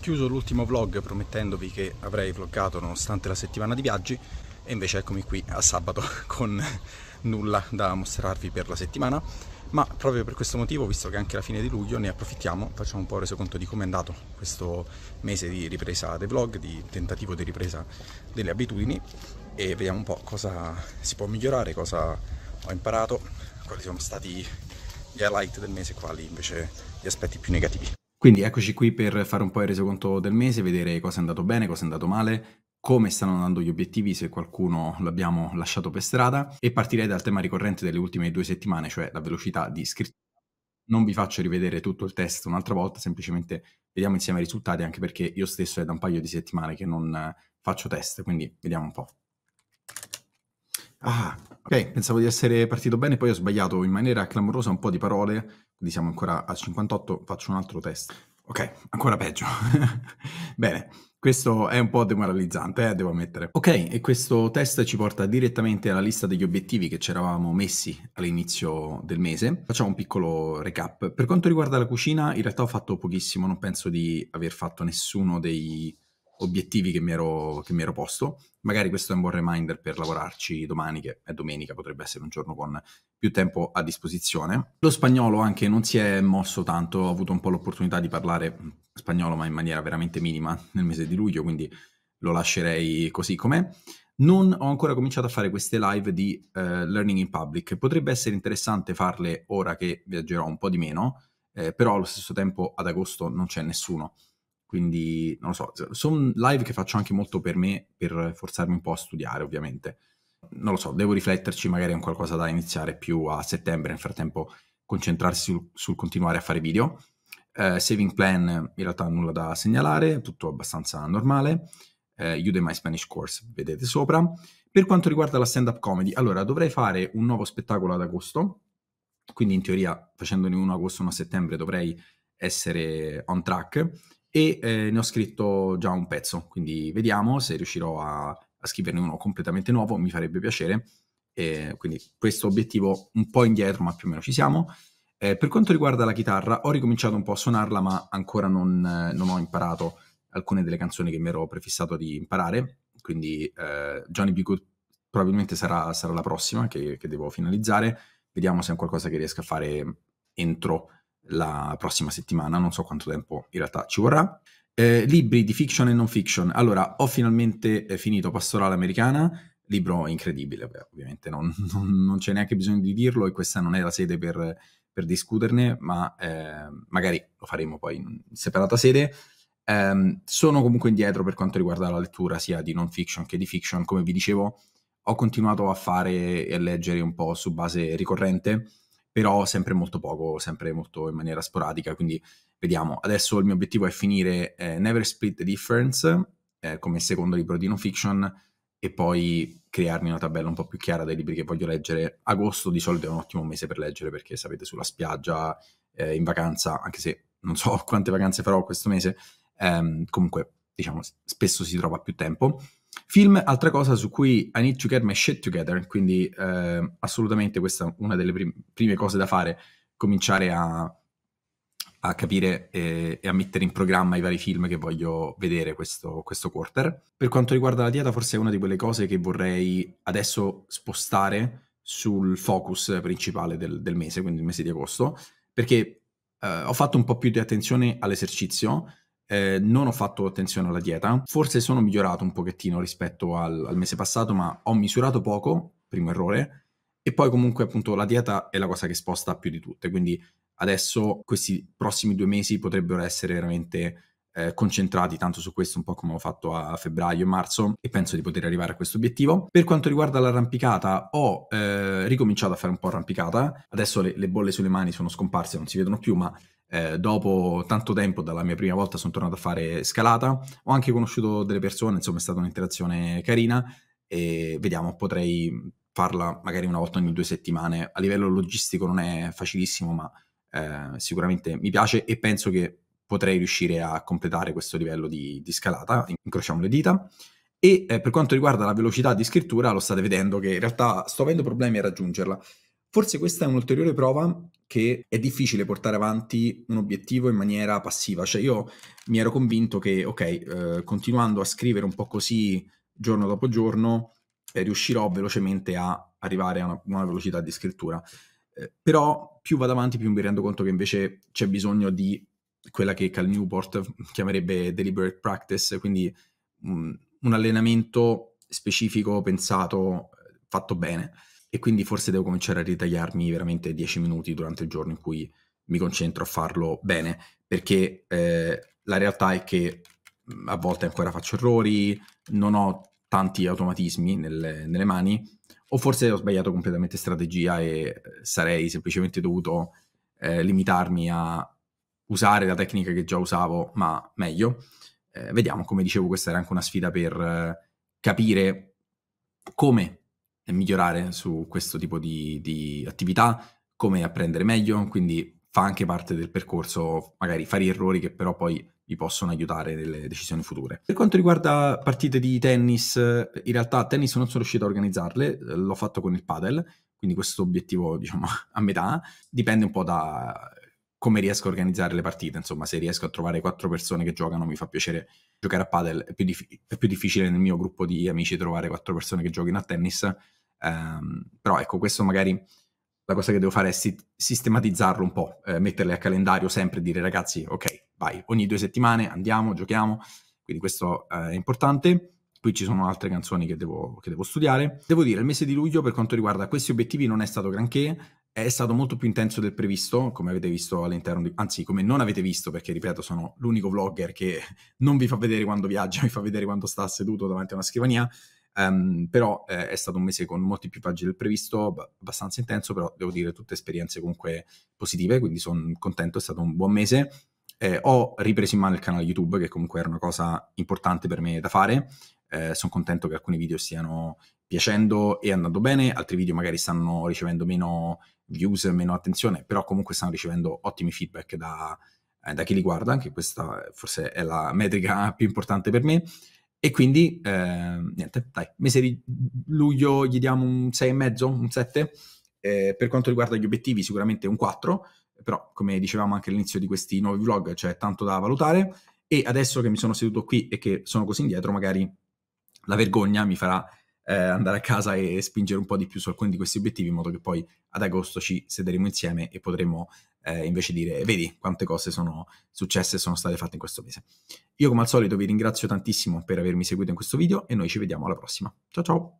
chiuso l'ultimo vlog promettendovi che avrei vloggato nonostante la settimana di viaggi e invece eccomi qui a sabato con nulla da mostrarvi per la settimana ma proprio per questo motivo visto che anche la fine di luglio ne approfittiamo facciamo un po' resoconto di come è andato questo mese di ripresa dei vlog di tentativo di ripresa delle abitudini e vediamo un po' cosa si può migliorare cosa ho imparato quali sono stati gli highlight del mese e quali invece gli aspetti più negativi quindi eccoci qui per fare un po' il resoconto del mese, vedere cosa è andato bene, cosa è andato male, come stanno andando gli obiettivi se qualcuno l'abbiamo lasciato per strada e partirei dal tema ricorrente delle ultime due settimane, cioè la velocità di scrittura. Non vi faccio rivedere tutto il test un'altra volta, semplicemente vediamo insieme i risultati anche perché io stesso è da un paio di settimane che non eh, faccio test, quindi vediamo un po'. Ah, ok, pensavo di essere partito bene, poi ho sbagliato in maniera clamorosa un po' di parole quindi siamo ancora al 58, faccio un altro test. Ok, ancora peggio. Bene, questo è un po' demoralizzante, eh, devo ammettere. Ok, e questo test ci porta direttamente alla lista degli obiettivi che ci eravamo messi all'inizio del mese. Facciamo un piccolo recap. Per quanto riguarda la cucina, in realtà ho fatto pochissimo, non penso di aver fatto nessuno dei obiettivi che mi, ero, che mi, ero, posto. Magari questo è un buon reminder per lavorarci domani, che è domenica, potrebbe essere un giorno con più tempo a disposizione. Lo spagnolo anche non si è mosso tanto, ho avuto un po' l'opportunità di parlare mm, spagnolo, ma in maniera veramente minima nel mese di luglio, quindi lo lascerei così com'è. Non ho ancora cominciato a fare queste live di uh, Learning in Public. Potrebbe essere interessante farle ora che viaggerò un po' di meno, eh, però allo stesso tempo ad agosto non c'è nessuno quindi, non lo so, sono live che faccio anche molto per me, per forzarmi un po' a studiare, ovviamente. Non lo so, devo rifletterci, magari è un qualcosa da iniziare più a settembre, nel frattempo concentrarsi sul, sul continuare a fare video. Uh, saving plan, in realtà nulla da segnalare, tutto abbastanza normale. Uh, you My Spanish Course, vedete sopra. Per quanto riguarda la stand-up comedy, allora dovrei fare un nuovo spettacolo ad agosto, quindi in teoria facendone uno a agosto, uno a settembre dovrei essere on track e eh, ne ho scritto già un pezzo, quindi vediamo se riuscirò a, a scriverne uno completamente nuovo, mi farebbe piacere. Eh, quindi questo obiettivo un po' indietro, ma più o meno ci siamo. Eh, per quanto riguarda la chitarra, ho ricominciato un po' a suonarla, ma ancora non, eh, non ho imparato alcune delle canzoni che mi ero prefissato di imparare, quindi eh, Johnny B. Good probabilmente sarà, sarà la prossima che, che devo finalizzare. Vediamo se è qualcosa che riesco a fare entro la prossima settimana, non so quanto tempo in realtà ci vorrà. Eh, libri di fiction e non fiction. Allora, ho finalmente eh, finito Pastorale Americana, libro incredibile, beh, ovviamente non, non, non, c'è neanche bisogno di dirlo e questa non è la sede per, per discuterne, ma eh, magari lo faremo poi in separata sede. Ehm, sono comunque indietro per quanto riguarda la lettura sia di non fiction che di fiction, come vi dicevo, ho continuato a fare e a leggere un po' su base ricorrente però sempre molto poco, sempre molto in maniera sporadica, quindi vediamo. Adesso il mio obiettivo è finire eh, Never Split the Difference eh, come secondo libro di non fiction e poi crearmi una tabella un po' più chiara dei libri che voglio leggere. Agosto di solito è un ottimo mese per leggere perché sapete sulla spiaggia, eh, in vacanza, anche se non so quante vacanze farò questo mese, ehm, comunque diciamo spesso si trova più tempo. Film, altra cosa su cui I need to get my shit together, quindi eh, assolutamente questa è una delle prim- prime cose da fare, cominciare a, a capire e, e, a mettere in programma i vari film che voglio vedere questo, questo quarter. Per quanto riguarda la dieta, forse è una di quelle cose che vorrei adesso spostare sul focus principale del, del mese, quindi il mese di agosto, perché eh, ho fatto un po' più di attenzione all'esercizio eh, non ho fatto attenzione alla dieta, forse sono migliorato un pochettino rispetto al, al mese passato, ma ho misurato poco, primo errore, e poi comunque appunto la dieta è la cosa che sposta più di tutte, quindi adesso questi prossimi due mesi potrebbero essere veramente eh, concentrati tanto su questo un po' come ho fatto a febbraio e marzo e penso di poter arrivare a questo obiettivo. Per quanto riguarda l'arrampicata ho eh, ricominciato a fare un po' arrampicata, adesso le, le, bolle sulle mani sono scomparse, non si vedono più, ma eh, dopo tanto tempo dalla mia prima volta sono tornato a fare scalata, ho anche conosciuto delle persone, insomma è stata un'interazione carina e vediamo, potrei farla magari una volta ogni due settimane. A livello logistico non è facilissimo, ma eh, sicuramente mi piace e penso che potrei riuscire a completare questo livello di, di scalata, incrociamo le dita. E eh, per quanto riguarda la velocità di scrittura, lo state vedendo che in realtà sto avendo problemi a raggiungerla. Forse questa è un'ulteriore prova che è difficile portare avanti un obiettivo in maniera passiva. Cioè io mi ero convinto che, ok, eh, continuando a scrivere un po' così giorno dopo giorno, eh, riuscirò velocemente a arrivare a una, una velocità di scrittura. Eh, però più vado avanti, più mi rendo conto che invece c'è bisogno di quella che Cal Newport chiamerebbe deliberate practice, quindi mh, mm, un allenamento specifico, pensato, fatto bene. E quindi forse devo cominciare a ritagliarmi veramente 10 minuti durante il giorno in cui mi concentro a farlo bene, perché eh, la realtà è che mm, a volte ancora faccio errori, non ho tanti automatismi nelle, nelle mani, o forse ho sbagliato completamente strategia e eh, sarei semplicemente dovuto eh, limitarmi a usare la tecnica che già usavo, ma meglio. Eh, vediamo, come dicevo, questa era anche una sfida per eh, capire come migliorare su questo tipo di, di attività, come apprendere meglio, quindi fa anche parte del percorso magari fare errori che però poi vi possono aiutare nelle decisioni future. Per quanto riguarda partite di tennis, in realtà tennis non sono riuscito a organizzarle, l'ho fatto con il padel, quindi questo obiettivo diciamo a metà, dipende un po' da come riesco a organizzare le partite. Insomma, se riesco a trovare quattro persone che giocano, mi fa piacere giocare a padel. È più, dif- è più difficile nel mio gruppo di amici trovare quattro persone che giochino a tennis. Um, però ecco, questo magari la cosa che devo fare è si- sistematizzarlo un po', eh, metterle a calendario sempre, e dire ragazzi, ok, vai, ogni due settimane andiamo, giochiamo. Quindi questo eh, è importante. Qui ci sono altre canzoni che devo, che devo studiare. Devo dire, il mese di luglio per quanto riguarda questi obiettivi non è stato granché, è stato molto più intenso del previsto, come avete visto all'interno di... anzi come non avete visto perché ripeto sono l'unico vlogger che non vi fa vedere quando viaggia, vi fa vedere quando sta seduto davanti a una scrivania, um, però eh, è stato un mese con molti più pagine del previsto, abbastanza intenso, però devo dire tutte esperienze comunque positive, quindi sono contento, è stato un buon mese. Eh, ho ripreso in mano il canale YouTube che comunque era una cosa importante per me da fare, eh, sono contento che alcuni video stiano piacendo e andando bene, altri video magari stanno ricevendo meno views, e meno attenzione, però comunque stanno ricevendo ottimi feedback da, eh, da chi li guarda, anche questa forse è la metrica più importante per me. E quindi, eh, niente, dai, mese di luglio gli diamo un 6,5, un 7. Eh, per quanto riguarda gli obiettivi, sicuramente un 4, però come dicevamo anche all'inizio di questi nuovi vlog, c'è cioè, tanto da valutare. E adesso che mi sono seduto qui e che sono così indietro, magari la vergogna mi farà eh, andare a casa e spingere un po' di più su alcuni di questi obiettivi in modo che poi ad agosto ci sederemo insieme e potremo eh, invece dire vedi quante cose sono successe e sono state fatte in questo mese. Io come al solito vi ringrazio tantissimo per avermi seguito in questo video e noi ci vediamo alla prossima. Ciao ciao!